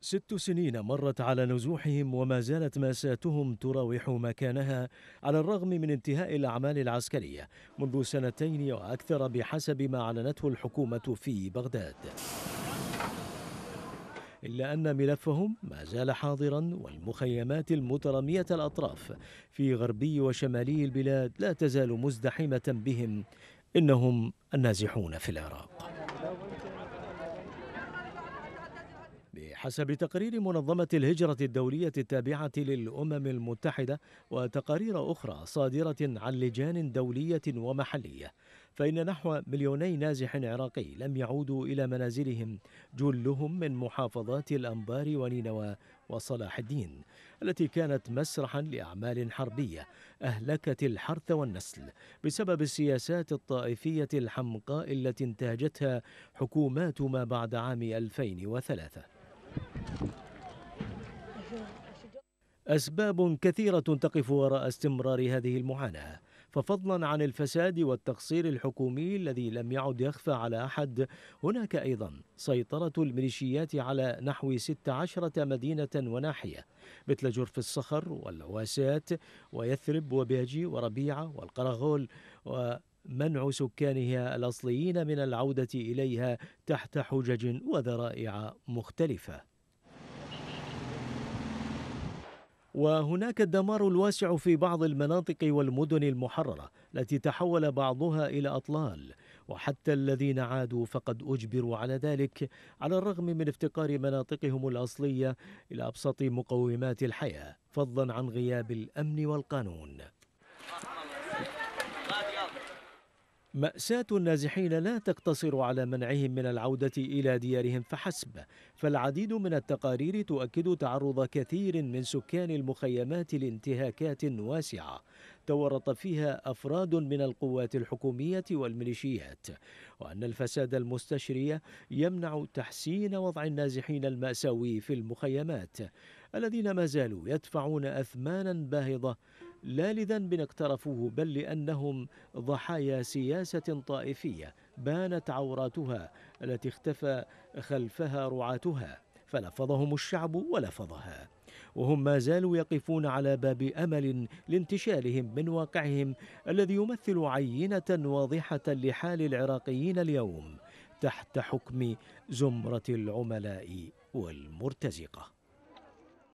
ست سنين مرت على نزوحهم وما زالت ماساتهم تراوح مكانها على الرغم من انتهاء الأعمال العسكرية منذ سنتين وأكثر بحسب ما أعلنته الحكومة في بغداد إلا أن ملفهم ما زال حاضرا والمخيمات المترامية الأطراف في غربي وشمالي البلاد لا تزال مزدحمة بهم إنهم النازحون في العراق بحسب تقرير منظمة الهجرة الدولية التابعة للأمم المتحدة وتقارير أخرى صادرة عن لجان دولية ومحلية فإن نحو مليوني نازح عراقي لم يعودوا إلى منازلهم جلهم من محافظات الأنبار ونينوى وصلاح الدين التي كانت مسرحا لأعمال حربية أهلكت الحرث والنسل بسبب السياسات الطائفية الحمقاء التي انتهجتها حكومات ما بعد عام 2003 أسباب كثيرة تقف وراء استمرار هذه المعاناة ففضلا عن الفساد والتقصير الحكومي الذي لم يعد يخفى على أحد هناك أيضا سيطرة الميليشيات على نحو 16 مدينة وناحية مثل جرف الصخر والواسات ويثرب وبهجي وربيعة والقرغول و منع سكانها الاصليين من العوده اليها تحت حجج وذرائع مختلفه وهناك الدمار الواسع في بعض المناطق والمدن المحرره التي تحول بعضها الى اطلال وحتى الذين عادوا فقد اجبروا على ذلك على الرغم من افتقار مناطقهم الاصليه الى ابسط مقومات الحياه فضلا عن غياب الامن والقانون مأساة النازحين لا تقتصر على منعهم من العودة إلى ديارهم فحسب، فالعديد من التقارير تؤكد تعرض كثير من سكان المخيمات لانتهاكات واسعة تورط فيها أفراد من القوات الحكومية والميليشيات، وأن الفساد المستشري يمنع تحسين وضع النازحين المأساوي في المخيمات، الذين ما زالوا يدفعون أثمانا باهظة لا لذنب اقترفوه بل لانهم ضحايا سياسه طائفيه بانت عوراتها التي اختفى خلفها رعاتها فلفظهم الشعب ولفظها وهم ما زالوا يقفون على باب امل لانتشالهم من واقعهم الذي يمثل عينه واضحه لحال العراقيين اليوم تحت حكم زمره العملاء والمرتزقه